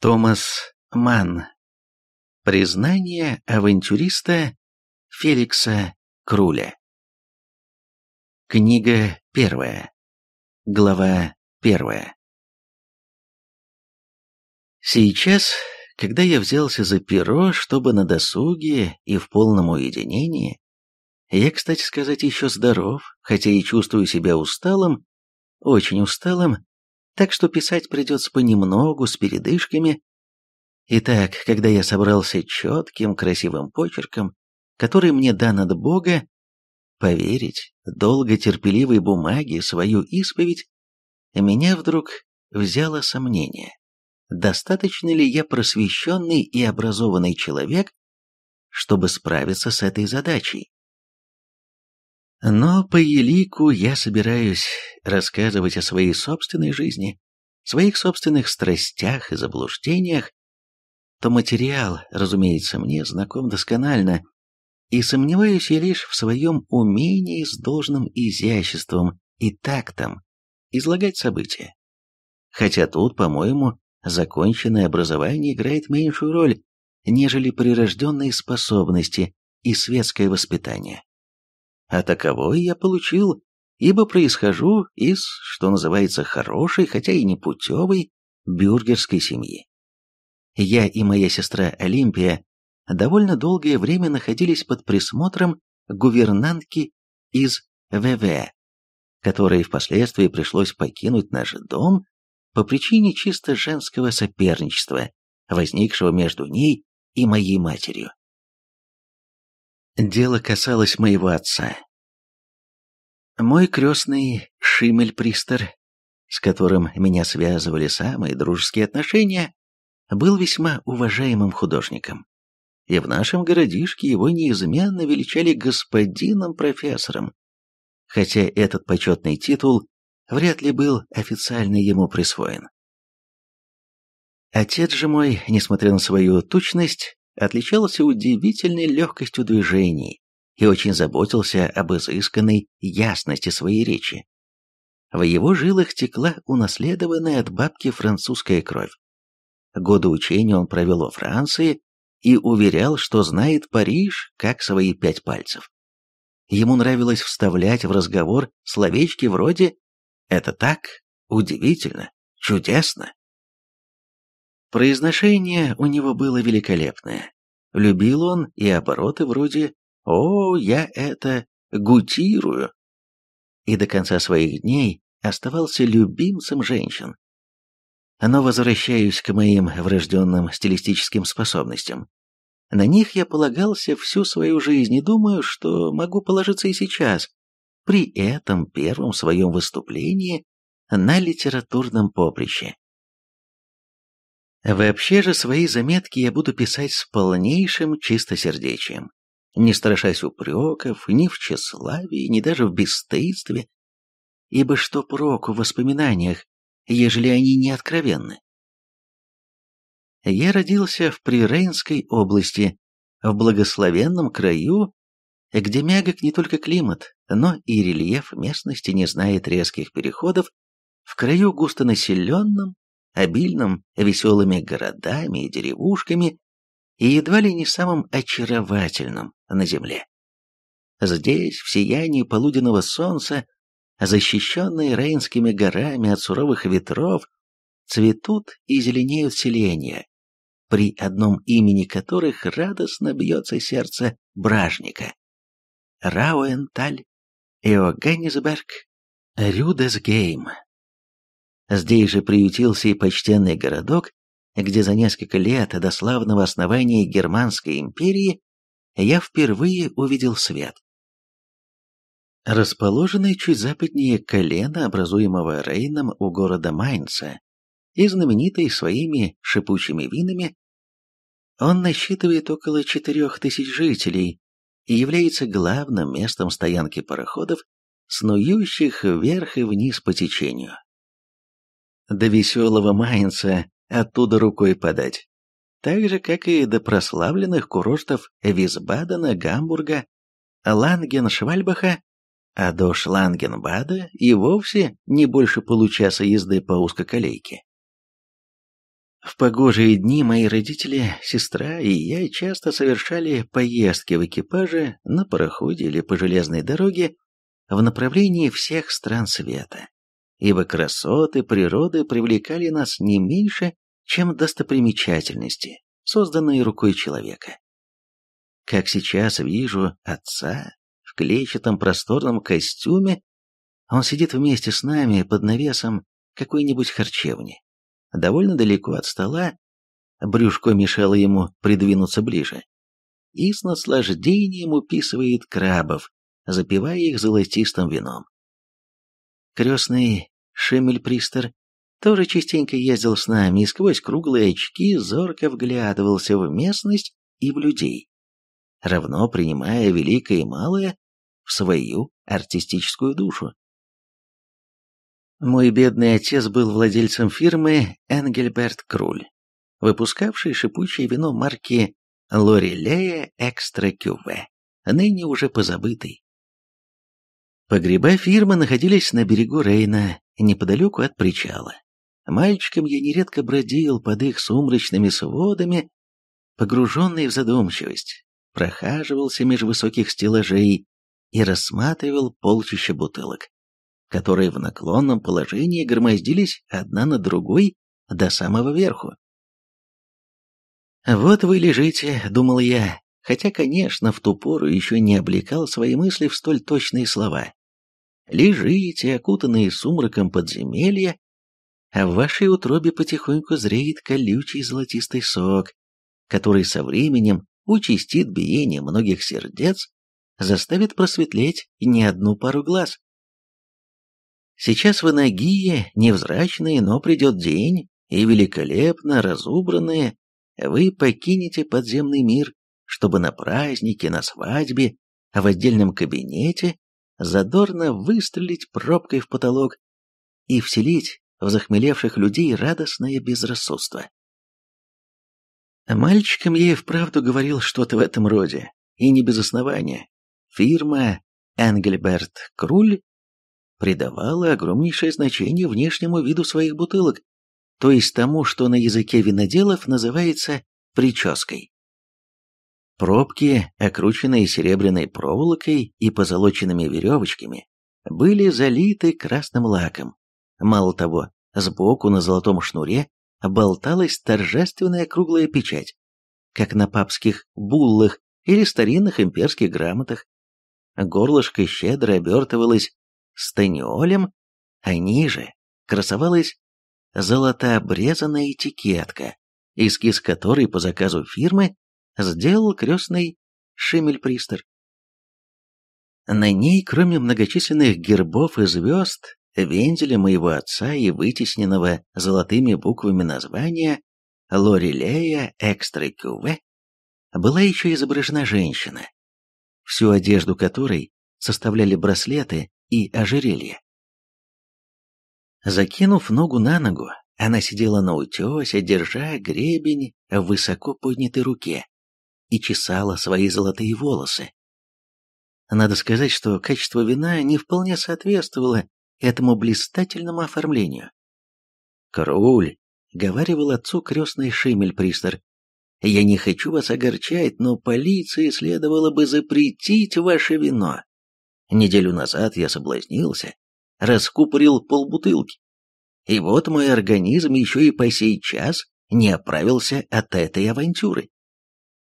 Томас Манн. Признание авантюриста Феликса Круля. Книга первая. Глава первая. Сейчас, когда я взялся за перо, чтобы на досуге и в полном уединении, я, кстати сказать, еще здоров, хотя и чувствую себя усталым, очень усталым, так что писать придется понемногу, с передышками. Итак, когда я собрался четким, красивым почерком, который мне дан от Бога, поверить долго терпеливой бумаге свою исповедь, меня вдруг взяло сомнение, достаточно ли я просвещенный и образованный человек, чтобы справиться с этой задачей. Но по елику я собираюсь рассказывать о своей собственной жизни, своих собственных страстях и заблуждениях, то материал, разумеется, мне знаком досконально, и сомневаюсь я лишь в своем умении с должным изяществом и тактом излагать события. Хотя тут, по-моему, законченное образование играет меньшую роль, нежели прирожденные способности и светское воспитание. А таковой я получил, ибо происхожу из, что называется, хорошей, хотя и не путевой, бюргерской семьи. Я и моя сестра Олимпия довольно долгое время находились под присмотром гувернантки из ВВ, которой впоследствии пришлось покинуть наш дом по причине чисто женского соперничества, возникшего между ней и моей матерью. Дело касалось моего отца. Мой крестный Шимель Пристер, с которым меня связывали самые дружеские отношения, был весьма уважаемым художником. И в нашем городишке его неизменно величали господином профессором. Хотя этот почетный титул вряд ли был официально ему присвоен. Отец же мой, несмотря на свою тучность, отличался удивительной легкостью движений и очень заботился об изысканной ясности своей речи. В его жилах текла унаследованная от бабки французская кровь. Годы учения он провел во Франции и уверял, что знает Париж как свои пять пальцев. Ему нравилось вставлять в разговор словечки вроде «это так, удивительно, чудесно». Произношение у него было великолепное. Любил он и обороты вроде «О, я это гутирую!» И до конца своих дней оставался любимцем женщин. Но возвращаюсь к моим врожденным стилистическим способностям. На них я полагался всю свою жизнь и думаю, что могу положиться и сейчас, при этом первом своем выступлении на литературном поприще. Вообще же свои заметки я буду писать с полнейшим чистосердечием, не страшась упреков ни в тщеславии, ни даже в бесстыдстве, ибо что проку в воспоминаниях, ежели они не откровенны? Я родился в Прирейнской области, в благословенном краю, где мягок не только климат, но и рельеф местности не знает резких переходов, в краю густонаселенном, обильным веселыми городами и деревушками, и едва ли не самым очаровательным на земле. Здесь, в сиянии полуденного солнца, защищенные Рейнскими горами от суровых ветров, цветут и зеленеют селения, при одном имени которых радостно бьется сердце бражника. Рауэнталь, Иоганнесберг, Рюдесгейм, Здесь же приютился и почтенный городок, где за несколько лет до славного основания Германской империи я впервые увидел свет. Расположенный чуть западнее колена, образуемого Рейном у города Майнца, и знаменитый своими шипучими винами, он насчитывает около четырех тысяч жителей и является главным местом стоянки пароходов, снующих вверх и вниз по течению. До веселого Майнца оттуда рукой подать. Так же, как и до прославленных курортов Висбадена, Гамбурга, Ланген-Швальбаха, а до Шлангенбада и вовсе не больше получаса езды по узкоколейке. В погожие дни мои родители, сестра и я часто совершали поездки в экипаже на пароходе или по железной дороге в направлении всех стран света ибо красоты природы привлекали нас не меньше, чем достопримечательности, созданные рукой человека. Как сейчас вижу отца в клетчатом просторном костюме, он сидит вместе с нами под навесом какой-нибудь харчевни, довольно далеко от стола, брюшко мешало ему придвинуться ближе, и с наслаждением уписывает крабов, запивая их золотистым вином. Крестный Шемельпристер, тоже частенько ездил с нами и сквозь круглые очки зорко вглядывался в местность и в людей, равно принимая великое и малое в свою артистическую душу. Мой бедный отец был владельцем фирмы Энгельберт Круль, выпускавшей шипучее вино марки Лорелея Экстра Кюве, ныне уже позабытый. Погреба фирмы находились на берегу Рейна, неподалеку от причала. Мальчиком я нередко бродил под их сумрачными сводами, погруженный в задумчивость, прохаживался меж высоких стеллажей и рассматривал полчища бутылок, которые в наклонном положении громоздились одна на другой до самого верху. «Вот вы лежите», — думал я, хотя, конечно, в ту пору еще не облекал свои мысли в столь точные слова. Лежите, окутанные сумраком подземелья, а в вашей утробе потихоньку зреет колючий золотистый сок, который со временем участит биение многих сердец, заставит просветлеть не одну пару глаз. Сейчас вы нагие, невзрачные, но придет день, и великолепно разубранные, вы покинете подземный мир, чтобы на празднике, на свадьбе, а в отдельном кабинете задорно выстрелить пробкой в потолок и вселить в захмелевших людей радостное безрассудство. Мальчикам я и вправду говорил что-то в этом роде, и не без основания. Фирма Энгельберт Круль придавала огромнейшее значение внешнему виду своих бутылок, то есть тому, что на языке виноделов называется прической. Пробки, окрученные серебряной проволокой и позолоченными веревочками, были залиты красным лаком. Мало того, сбоку на золотом шнуре болталась торжественная круглая печать, как на папских буллах или старинных имперских грамотах. Горлышко щедро обертывалось станиолем, а ниже красовалась золотообрезанная этикетка, эскиз которой по заказу фирмы сделал крестный Шиммельпристер. На ней, кроме многочисленных гербов и звезд, вензеля моего отца и вытесненного золотыми буквами названия Лорелея Экстракюве, была еще изображена женщина, всю одежду которой составляли браслеты и ожерелья. Закинув ногу на ногу, она сидела на утесе, держа гребень в высоко поднятой руке, и чесала свои золотые волосы. Надо сказать, что качество вина не вполне соответствовало этому блистательному оформлению. «Карауль!» — говорил отцу крестный Шимель-Пристер. «Я не хочу вас огорчать, но полиции следовало бы запретить ваше вино. Неделю назад я соблазнился, раскупорил полбутылки. И вот мой организм еще и по сей час не оправился от этой авантюры.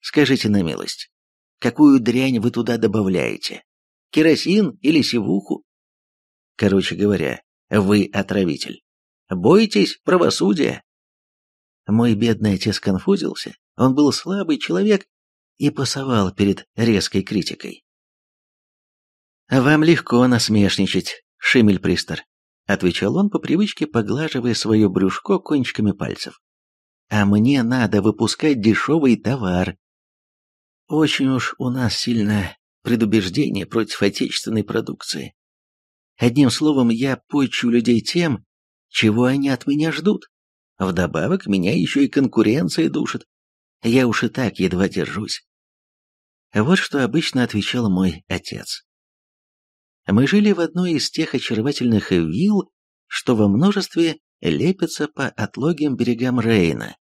Скажите на милость, какую дрянь вы туда добавляете? Керосин или сивуху? Короче говоря, вы отравитель. Бойтесь правосудия. Мой бедный отец конфузился, он был слабый человек и пасовал перед резкой критикой. «Вам легко насмешничать, Шимель-Пристер», — отвечал он по привычке, поглаживая свое брюшко кончиками пальцев. «А мне надо выпускать дешевый товар, очень уж у нас сильное предубеждение против отечественной продукции. Одним словом, я почу людей тем, чего они от меня ждут. Вдобавок, меня еще и конкуренция душит. Я уж и так едва держусь. Вот что обычно отвечал мой отец. Мы жили в одной из тех очаровательных вилл, что во множестве лепятся по отлогим берегам Рейна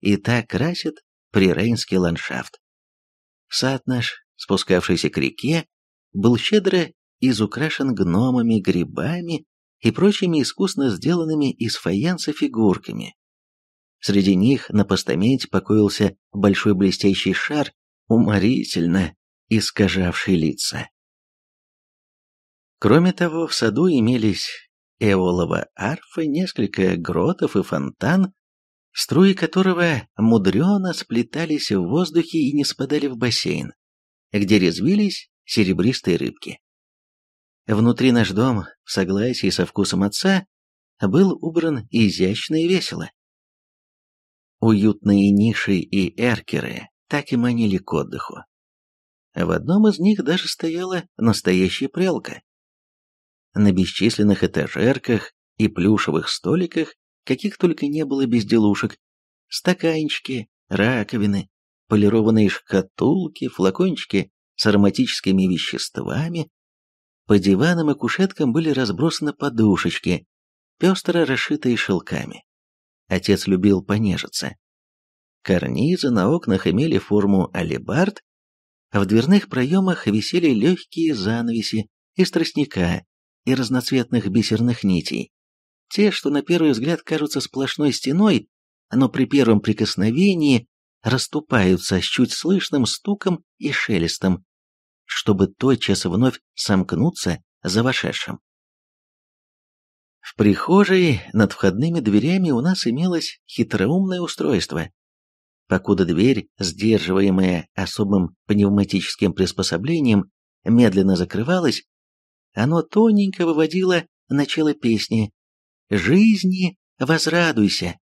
и так красит прирейнский ландшафт. Сад наш, спускавшийся к реке, был щедро изукрашен гномами, грибами и прочими искусно сделанными из фаянса фигурками. Среди них на постаменте покоился большой блестящий шар, уморительно искажавший лица. Кроме того, в саду имелись эолова арфы, несколько гротов и фонтан, струи которого мудрено сплетались в воздухе и не спадали в бассейн, где резвились серебристые рыбки. Внутри наш дом, в согласии со вкусом отца, был убран изящно и весело. Уютные ниши и эркеры так и манили к отдыху. В одном из них даже стояла настоящая прелка. На бесчисленных этажерках и плюшевых столиках Каких только не было безделушек. Стаканчики, раковины, полированные шкатулки, флакончики с ароматическими веществами. По диванам и кушеткам были разбросаны подушечки, пестро расшитые шелками. Отец любил понежиться. Карнизы на окнах имели форму алебард, а в дверных проемах висели легкие занавеси из тростника и разноцветных бисерных нитей. Те, что на первый взгляд кажутся сплошной стеной, но при первом прикосновении расступаются с чуть слышным стуком и шелестом, чтобы тотчас вновь сомкнуться за вошедшим. В прихожей над входными дверями у нас имелось хитроумное устройство. Покуда дверь, сдерживаемая особым пневматическим приспособлением, медленно закрывалась, оно тоненько выводило начало песни, жизни возрадуйся.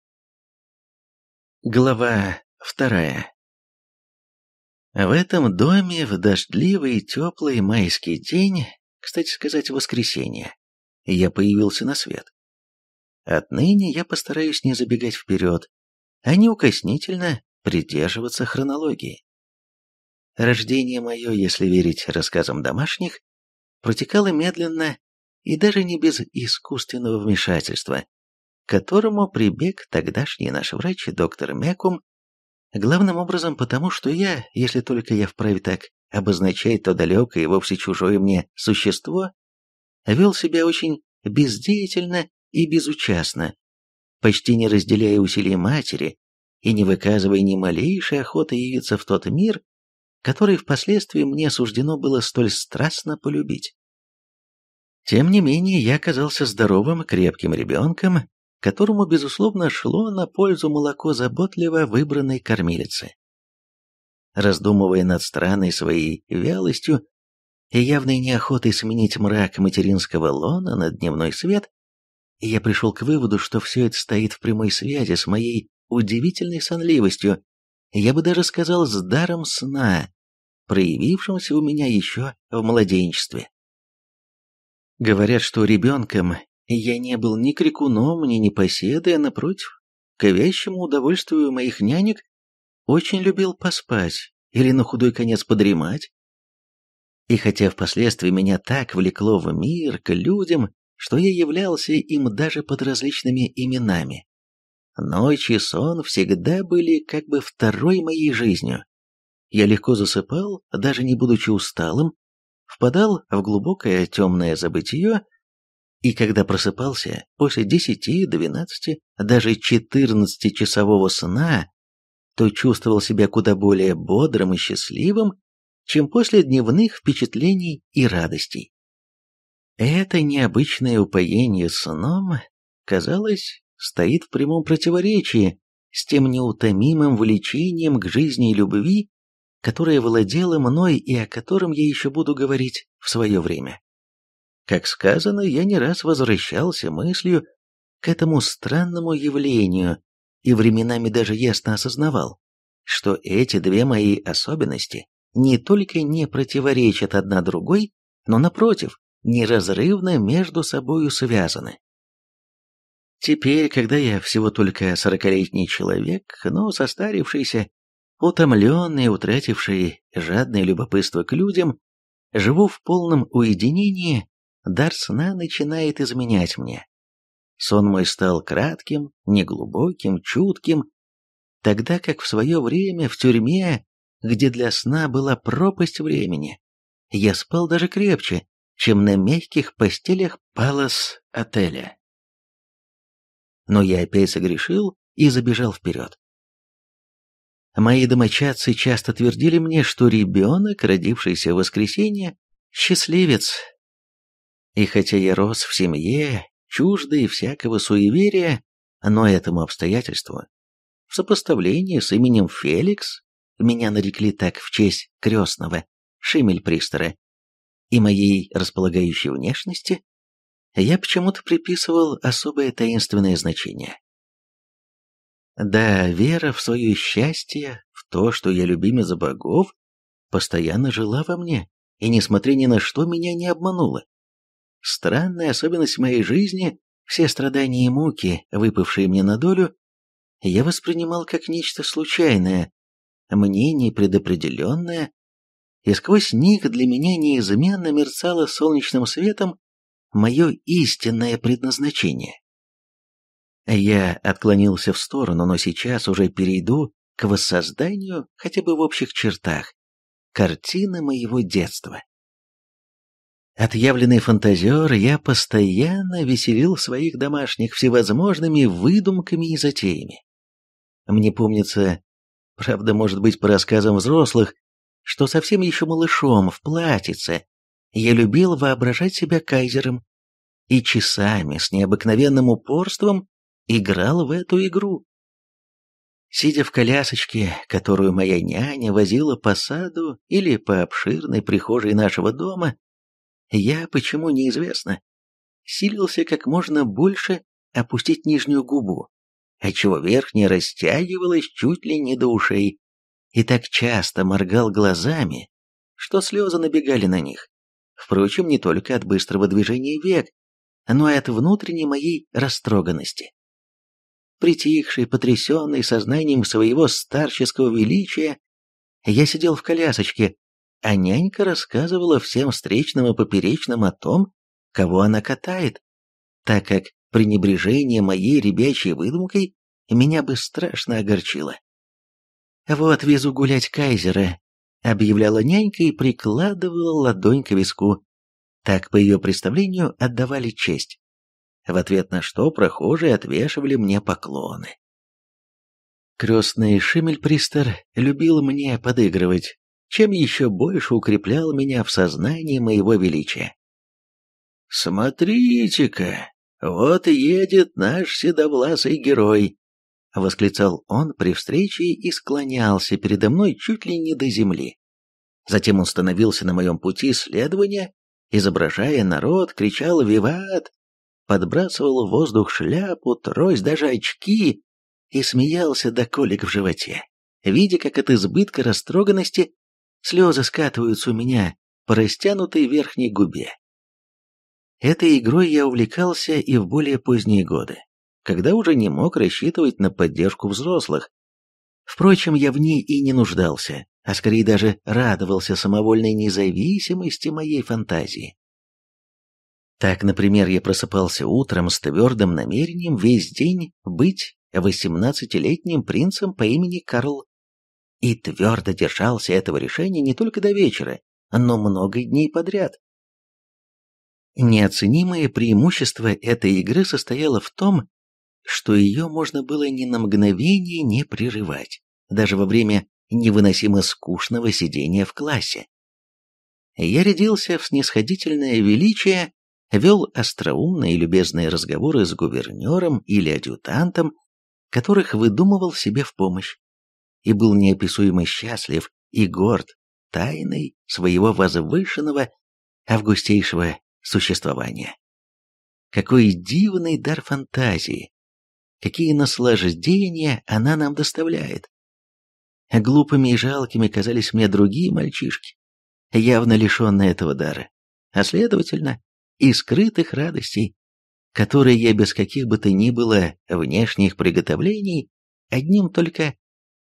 Глава вторая В этом доме в дождливый и теплый майский день, кстати сказать, воскресенье, я появился на свет. Отныне я постараюсь не забегать вперед, а неукоснительно придерживаться хронологии. Рождение мое, если верить рассказам домашних, протекало медленно и даже не без искусственного вмешательства, к которому прибег тогдашний наш врач доктор Мекум, главным образом потому, что я, если только я вправе так обозначать то далекое и вовсе чужое мне существо, вел себя очень бездеятельно и безучастно, почти не разделяя усилий матери и не выказывая ни малейшей охоты явиться в тот мир, который впоследствии мне суждено было столь страстно полюбить. Тем не менее, я оказался здоровым, крепким ребенком, которому, безусловно, шло на пользу молоко заботливо выбранной кормилицы. Раздумывая над странной своей вялостью и явной неохотой сменить мрак материнского лона на дневной свет, я пришел к выводу, что все это стоит в прямой связи с моей удивительной сонливостью, я бы даже сказал, с даром сна, проявившимся у меня еще в младенчестве. Говорят, что ребенком я не был ни крикуном, ни непоседой, а напротив, к вящему удовольствию моих нянек, очень любил поспать или на худой конец подремать. И хотя впоследствии меня так влекло в мир, к людям, что я являлся им даже под различными именами. Ночи и сон всегда были как бы второй моей жизнью. Я легко засыпал, даже не будучи усталым, впадал в глубокое темное забытие, и когда просыпался после 10, 12, даже 14-часового сна, то чувствовал себя куда более бодрым и счастливым, чем после дневных впечатлений и радостей. Это необычное упоение сном, казалось, стоит в прямом противоречии с тем неутомимым влечением к жизни и любви, которое владело мной и о котором я еще буду говорить в свое время. Как сказано, я не раз возвращался мыслью к этому странному явлению и временами даже ясно осознавал, что эти две мои особенности не только не противоречат одна другой, но, напротив, неразрывно между собою связаны. Теперь, когда я всего только сорокалетний человек, но состарившийся Утомленный, утративший жадное любопытство к людям, живу в полном уединении, дар сна начинает изменять мне. Сон мой стал кратким, неглубоким, чутким, тогда как в свое время в тюрьме, где для сна была пропасть времени, я спал даже крепче, чем на мягких постелях палас отеля. Но я опять согрешил и забежал вперед. Мои домочадцы часто твердили мне, что ребенок, родившийся в воскресенье, счастливец. И хотя я рос в семье, чуждой всякого суеверия, но этому обстоятельству, в сопоставлении с именем Феликс, меня нарекли так в честь крестного, Шимель-Пристера, и моей располагающей внешности, я почему-то приписывал особое таинственное значение. Да, вера в свое счастье, в то, что я любимец богов, постоянно жила во мне и, несмотря ни на что, меня не обманула. Странная особенность моей жизни, все страдания и муки, выпавшие мне на долю, я воспринимал как нечто случайное, мне непредопределенное, и сквозь них для меня неизменно мерцало солнечным светом мое истинное предназначение. Я отклонился в сторону, но сейчас уже перейду к воссозданию, хотя бы в общих чертах, картины моего детства. Отъявленный фантазер, я постоянно веселил своих домашних всевозможными выдумками и затеями. Мне помнится, правда, может быть, по рассказам взрослых, что совсем еще малышом в платьице я любил воображать себя кайзером и часами с необыкновенным упорством играл в эту игру. Сидя в колясочке, которую моя няня возила по саду или по обширной прихожей нашего дома, я, почему неизвестно, силился как можно больше опустить нижнюю губу, отчего верхняя растягивалась чуть ли не до ушей, и так часто моргал глазами, что слезы набегали на них. Впрочем, не только от быстрого движения век, но и от внутренней моей растроганности. Притихший, потрясенный сознанием своего старческого величия, я сидел в колясочке, а нянька рассказывала всем встречным и поперечным о том, кого она катает, так как пренебрежение моей ребячей выдумкой меня бы страшно огорчило. «Вот везу гулять кайзера», — объявляла нянька и прикладывала ладонь к виску. Так, по ее представлению, отдавали честь в ответ на что прохожие отвешивали мне поклоны. Крестный Шиммельпристер любил мне подыгрывать, чем еще больше укреплял меня в сознании моего величия. «Смотрите-ка, вот и едет наш седовласый герой!» — восклицал он при встрече и склонялся передо мной чуть ли не до земли. Затем он становился на моем пути следования, изображая народ, кричал «Виват!» подбрасывал в воздух шляпу, трость, даже очки и смеялся до колик в животе, видя, как от избытка растроганности слезы скатываются у меня по растянутой верхней губе. Этой игрой я увлекался и в более поздние годы, когда уже не мог рассчитывать на поддержку взрослых. Впрочем, я в ней и не нуждался, а скорее даже радовался самовольной независимости моей фантазии. Так, например, я просыпался утром с твердым намерением весь день быть 18-летним принцем по имени Карл. И твердо держался этого решения не только до вечера, но много дней подряд. Неоценимое преимущество этой игры состояло в том, что ее можно было ни на мгновение не прерывать, даже во время невыносимо скучного сидения в классе. Я рядился в снисходительное величие, вел остроумные и любезные разговоры с гувернером или адъютантом, которых выдумывал себе в помощь, и был неописуемо счастлив и горд тайной своего возвышенного, августейшего существования. Какой дивный дар фантазии! Какие наслаждения она нам доставляет! Глупыми и жалкими казались мне другие мальчишки, явно лишенные этого дара, а следовательно, и скрытых радостей, которые я без каких бы то ни было внешних приготовлений одним только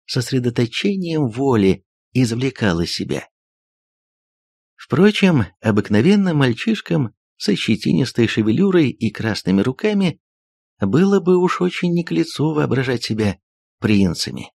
сосредоточением воли извлекал из себя. Впрочем, обыкновенным мальчишкам со щетинистой шевелюрой и красными руками было бы уж очень не к лицу воображать себя принцами.